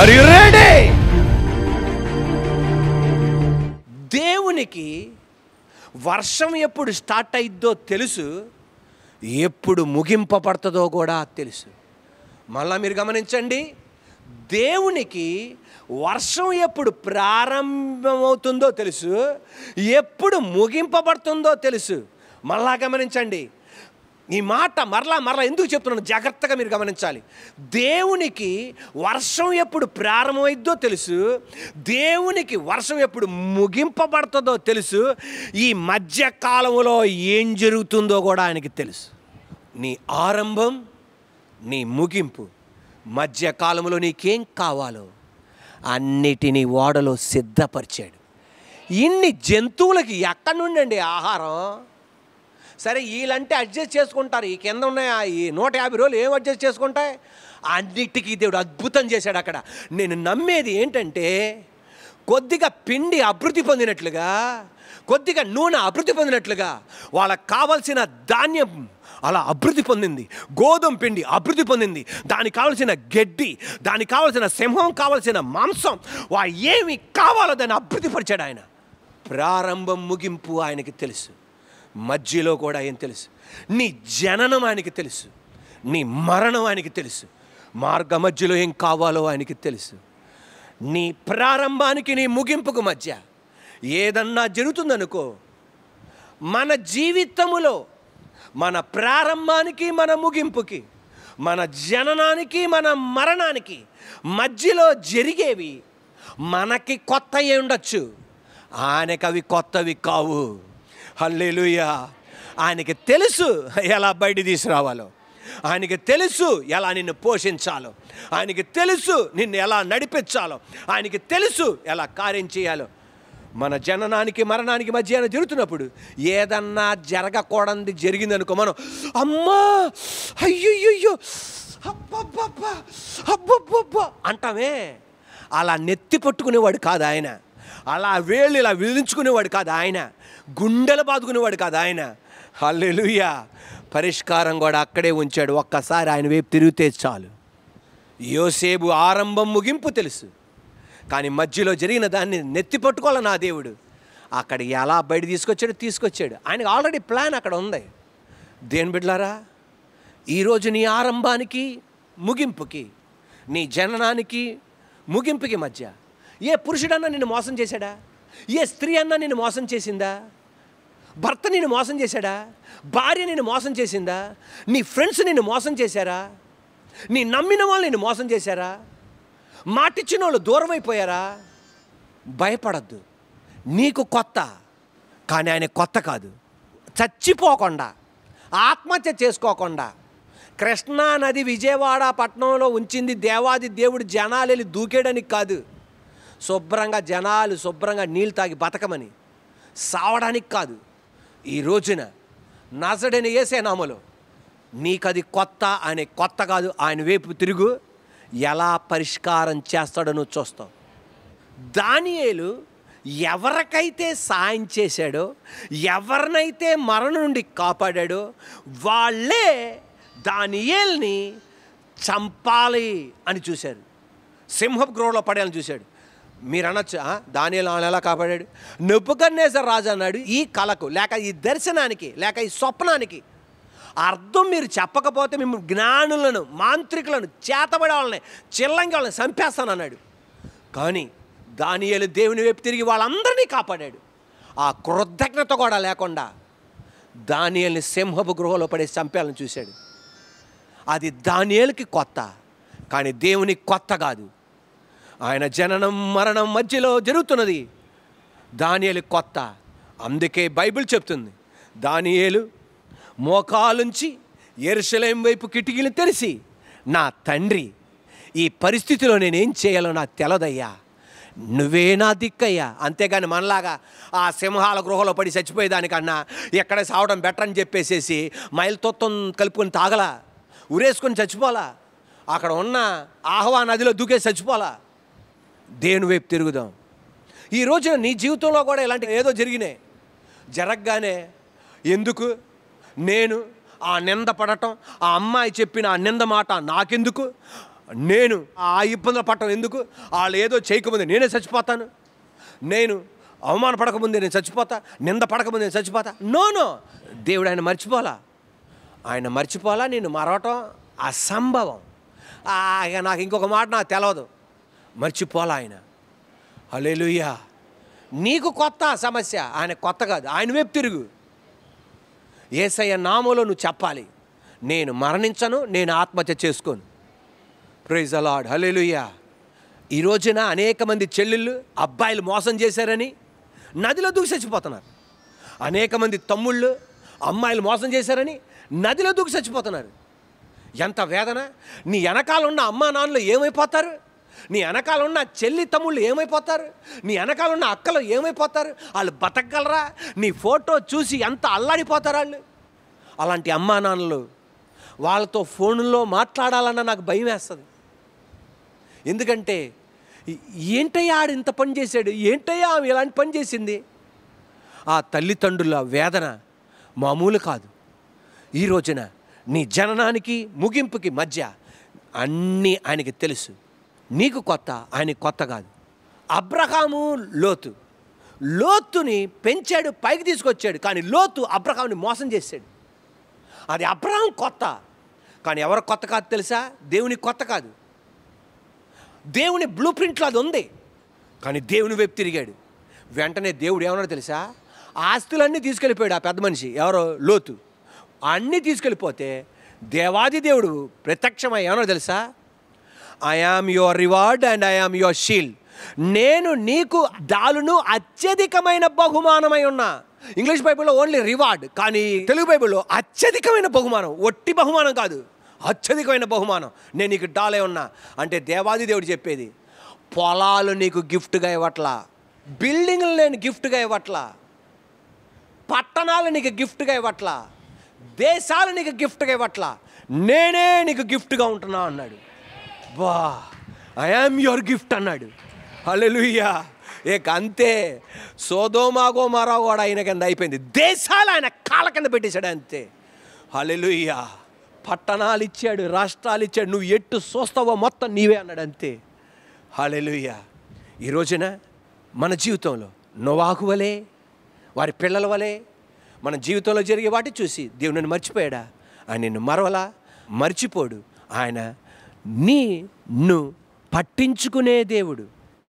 are you దేవునికి వర్షం ఎప్పుడు స్టార్ట్ అయిద్దో తెలుసు ఎప్పుడు ముగింపబడుతుందో కూడా తెలుసు మళ్ళా మీరు గమనించండి దేవునికి వర్షం ఎప్పుడు ప్రారంభమవుతుందో తెలుసు ఎప్పుడు ముగింపబడుతుందో తెలుసు మళ్ళా గమనించండి ఈ మాట మరలా మరలా ఎందుకు చెప్తున్నాను జాగ్రత్తగా మీరు గమనించాలి దేవునికి వర్షం ఎప్పుడు ప్రారంభమైద్దో తెలుసు దేవునికి వర్షం ఎప్పుడు ముగింపబడుతుందో తెలుసు ఈ మధ్యకాలంలో ఏం జరుగుతుందో కూడా ఆయనకి తెలుసు నీ ఆరంభం నీ ముగింపు మధ్యకాలంలో నీకేం కావాలో అన్నిటినీ ఓడలో సిద్ధపరిచాడు ఇన్ని జంతువులకి ఎక్కడి అండి ఆహారం సరే వీళ్ళంటే అడ్జస్ట్ చేసుకుంటారు ఈ కింద ఉన్నాయా ఈ నూట యాభై రోజులు ఏం అడ్జస్ట్ చేసుకుంటాయి అన్నిటికీ దేవుడు అద్భుతం చేశాడు అక్కడ నేను నమ్మేది ఏంటంటే కొద్దిగా పిండి అభివృద్ధి పొందినట్లుగా కొద్దిగా నూనె అభివృద్ధి పొందినట్లుగా వాళ్ళకు కావలసిన ధాన్యం అలా అభివృద్ధి పొందింది గోధుమ పిండి అభివృద్ధి పొందింది దానికి కావలసిన గడ్డి దానికి కావలసిన సింహం కావలసిన మాంసం వా ఏమి కావాలో దాన్ని అభివృద్ధిపరిచాడు ఆయన ప్రారంభం ముగింపు ఆయనకి తెలుసు మధ్యలో కూడా ఆయన తెలుసు నీ జననం ఆయనకి తెలుసు నీ మరణం ఆయనకి తెలుసు మార్గ మధ్యలో ఏం కావాలో ఆయనకి తెలుసు నీ ప్రారంభానికి నీ ముగింపుకు మధ్య ఏదన్నా జరుగుతుందనుకో మన జీవితములో మన ప్రారంభానికి మన ముగింపుకి మన జననానికి మన మరణానికి మధ్యలో జరిగేవి మనకి కొత్త ఉండొచ్చు ఆయనకు అవి కొత్తవి కావు హల్లేలుయా ఆయనకి తెలుసు ఎలా బయట తీసుకురావాలో ఆయనకి తెలుసు ఎలా నిన్ను పోషించాలో ఆయనకి తెలుసు నిన్ను ఎలా నడిపించాలో ఆయనకి తెలుసు ఎలా కార్యం చేయాలో మన జననానికి మరణానికి మధ్య జరుగుతున్నప్పుడు ఏదన్నా జరగకూడదు జరిగిందనుకో మనం అమ్మా అయ్యయ్యో అబ్బబ్బబ్బా అబ్బబ్బబ్బా అంటామే అలా నెత్తి పట్టుకునేవాడు కాదు ఆయన అలా వేళ్ళు ఇలా విధించుకునేవాడు కాదు ఆయన గుండెలు బాదుకునేవాడు కాదు ఆయన హల్లెలుయ పరిష్కారం కూడా అక్కడే ఉంచాడు ఒక్కసారి ఆయన వేపు తిరిగితే చాలు యోసేపు ఆరంభం ముగింపు తెలుసు కానీ మధ్యలో జరిగిన దాన్ని నెత్తి పట్టుకోవాలి నా దేవుడు అక్కడ ఎలా బయట తీసుకొచ్చాడు తీసుకొచ్చాడు ఆయనకు ఆల్రెడీ ప్లాన్ అక్కడ ఉంది దేని బిడ్లారా ఈరోజు నీ ఆరంభానికి ముగింపుకి నీ జననానికి ముగింపుకి మధ్య ఏ పురుషుడన్నా నిన్ను మోసం చేశాడా ఏ స్త్రీ అన్నా నిన్ను మోసం చేసిందా భర్త నిన్ను మోసం చేశాడా భార్య నిన్ను మోసం చేసిందా నీ ఫ్రెండ్స్ నిన్ను మోసం చేశారా నీ నమ్మిన వాళ్ళు నిన్ను మోసం చేశారా మాటిచ్చిన వాళ్ళు దూరం అయిపోయారా భయపడద్దు నీకు కొత్త కానీ ఆయన కొత్త కాదు చచ్చిపోకుండా ఆత్మహత్య చేసుకోకుండా కృష్ణా నది విజయవాడ పట్టణంలో ఉంచింది దేవాది దేవుడు జనాలు వెళ్ళి దూకేయడానికి కాదు శుభ్రంగా జనాలు శుభ్రంగా నీళ్ళు తాగి బతకమని సావడానికి కాదు ఈ రోజున నజడని వేసే నామలో నీకది కొత్త అనే కొత్త కాదు ఆయన వైపు తిరుగు ఎలా పరిష్కారం చేస్తాడనో చూస్తాం చూస్తావు దానియేలు ఎవరికైతే సాయం చేశాడో ఎవరినైతే మరణం నుండి కాపాడాడో వాళ్ళే దానియేల్ని చంపాలి అని చూశారు సింహపు గ్రోహలో పడేయాలని చూశాడు మీరు అనొచ్చా దాని ఎలా కాపాడాడు నొప్పుకన్నేసరి రాజు అన్నాడు ఈ కళకు లేక ఈ దర్శనానికి లేక ఈ స్వప్నానికి అర్థం మీరు చెప్పకపోతే మేము జ్ఞానులను మాంత్రికులను చేతబడే వాళ్ళని చిల్లంగి వాళ్ళని చంపేస్తానన్నాడు కానీ దానియలు దేవుని వైపు తిరిగి వాళ్ళందరినీ కాపాడాడు ఆ కృతజ్ఞత కూడా లేకుండా దానియల్ని సింహపు గృహలో పడే చంపేయాలని చూశాడు అది దానియలకి కొత్త కానీ దేవునికి కొత్త కాదు ఆయన జననం మరణం మధ్యలో జరుగుతున్నది దానియలు కొత్త అందుకే బైబిల్ చెప్తుంది దానియేలు మోకాలుంచి ఎరుసలేం వైపు కిటికీలు తెరిసి నా తండ్రి ఈ పరిస్థితిలో నేనేం చేయాలో నాకు తెలదయ్యా నువ్వే నా దిక్కయ్యా అంతేగాని మనలాగా ఆ సింహాల గృహలో పడి చచ్చిపోయేదానికన్నా ఎక్కడ సావడం బెటర్ అని చెప్పేసేసి మైల్తోత్వం కలుపుకొని తాగలా ఉరేసుకొని చచ్చిపోలా అక్కడ ఉన్న ఆహ్వా నదిలో దూకేసి చచ్చిపోలా దేవుని వైపు తిరుగుదాం ఈ రోజున నీ జీవితంలో కూడా ఇలాంటి ఏదో జరిగినాయి జరగగానే ఎందుకు నేను ఆ నింద పడటం ఆ అమ్మాయి చెప్పిన ఆ నింద మాట నాకెందుకు నేను ఆ ఇబ్బందులు పడటం ఎందుకు వాళ్ళు ఏదో చేయకముందే నేనే చచ్చిపోతాను నేను అవమాన పడకముందే నేను చచ్చిపోతా నింద పడకముందే నేను చచ్చిపోతా నో నో దేవుడు ఆయన మర్చిపోలా ఆయన మర్చిపోలా నేను మరవటం అసంభవం నాకు ఇంకొక మాట నాకు తెలవదు మర్చిపోలా ఆయన అలెలుయ్యా నీకు కొత్త సమస్య ఆయన కొత్త కాదు ఆయన వైపు తిరుగు ఏసయ్య నామలో నువ్వు చెప్పాలి నేను మరణించను నేను ఆత్మహత్య చేసుకోను ప్రైజ్ అలాడ్ హలెలుయ్యా ఈ ఈరోజున అనేక మంది చెల్లెళ్ళు అబ్బాయిలు మోసం చేశారని నదిలో దూకి చచ్చిపోతున్నారు అనేక మంది తమ్ముళ్ళు అమ్మాయిలు మోసం చేశారని నదిలో దూకి చచ్చిపోతున్నారు ఎంత వేదన నీ వెనకాల ఉన్న అమ్మా నాన్నలు ఏమైపోతారు నీ వెనకాల ఉన్న చెల్లి తమ్ముళ్ళు ఏమైపోతారు నీ వెనకాల ఉన్న అక్కలు ఏమైపోతారు వాళ్ళు బతకగలరా నీ ఫోటో చూసి ఎంత అల్లాడిపోతారు వాళ్ళు అలాంటి అమ్మా నాన్నలు వాళ్ళతో ఫోన్లో మాట్లాడాలన్న నాకు భయం వేస్తుంది ఎందుకంటే ఏంటయ్యా ఆడు ఇంత పని చేశాడు ఏంటయ్యా ఆమె ఇలాంటి పని చేసింది ఆ తల్లిదండ్రుల వేదన మామూలు కాదు ఈ రోజున నీ జననానికి ముగింపుకి మధ్య అన్నీ ఆయనకి తెలుసు నీకు కొత్త ఆయనకి కొత్త కాదు అబ్రహాము లోతు లోతుని పెంచాడు పైకి తీసుకొచ్చాడు కానీ లోతు అబ్రహాంని మోసం చేశాడు అది అబ్రహం కొత్త కానీ ఎవరు కొత్త కాదు తెలుసా దేవుని కొత్త కాదు దేవుని బ్లూ ప్రింట్లో అది ఉంది కానీ దేవుని వైపు తిరిగాడు వెంటనే దేవుడు ఏమన్నాడు తెలుసా ఆస్తులన్నీ తీసుకెళ్ళిపోయాడు ఆ పెద్ద మనిషి ఎవరో లోతు అన్నీ తీసుకెళ్ళిపోతే దేవాది దేవుడు ప్రత్యక్షమై ఏమన్నా తెలుసా I am your reward and I am your shield నేను నీకు దాలును అత్యధికమైన బహుమానమై ఉన్నా ఇంగ్లీష్ బైబిల్లో ఓన్లీ రివార్డ్ కానీ తెలుగు బైబిల్లో అత్యధికమైన బహుమానం ఒట్టి బహుమానం కాదు అత్యధికమైన బహుమానం నేను నీకు డాలే ఉన్నా అంటే దేవాది దేవుడు చెప్పేది పొలాలు నీకు గిఫ్ట్గా ఇవ్వట్లా బిల్డింగ్లు నేను గిఫ్ట్గా ఇవ్వట్లా పట్టణాలు నీకు గిఫ్ట్గా ఇవ్వట్లా దేశాలు నీకు గిఫ్ట్గా ఇవ్వట్లా నేనే నీకు గిఫ్ట్గా ఉంటున్నా అన్నాడు అబ్బా ఐ ఆమ్ యువర్ గిఫ్ట్ అన్నాడు అల్లెలుయ్యా ఏక అంతే సోదోమాగో గోమారా కూడా ఆయన కింద అయిపోయింది దేశాలు ఆయన కాళ్ళ కింద పెట్టేశాడు అంతే అల్లెలుయ్యా పట్టణాలు ఇచ్చాడు రాష్ట్రాలు ఇచ్చాడు నువ్వు ఎట్టు చూస్తావో మొత్తం నీవే అన్నాడు అంతే హలెలుయ్యా ఈ రోజున మన జీవితంలో నోవాకు వలే వారి పిల్లల వలె మన జీవితంలో జరిగే వాటి చూసి దేవుని మర్చిపోయాడా ఆయన నిన్ను మరవలా మర్చిపోడు ఆయన నీ ను పట్టించుకునే దేవుడు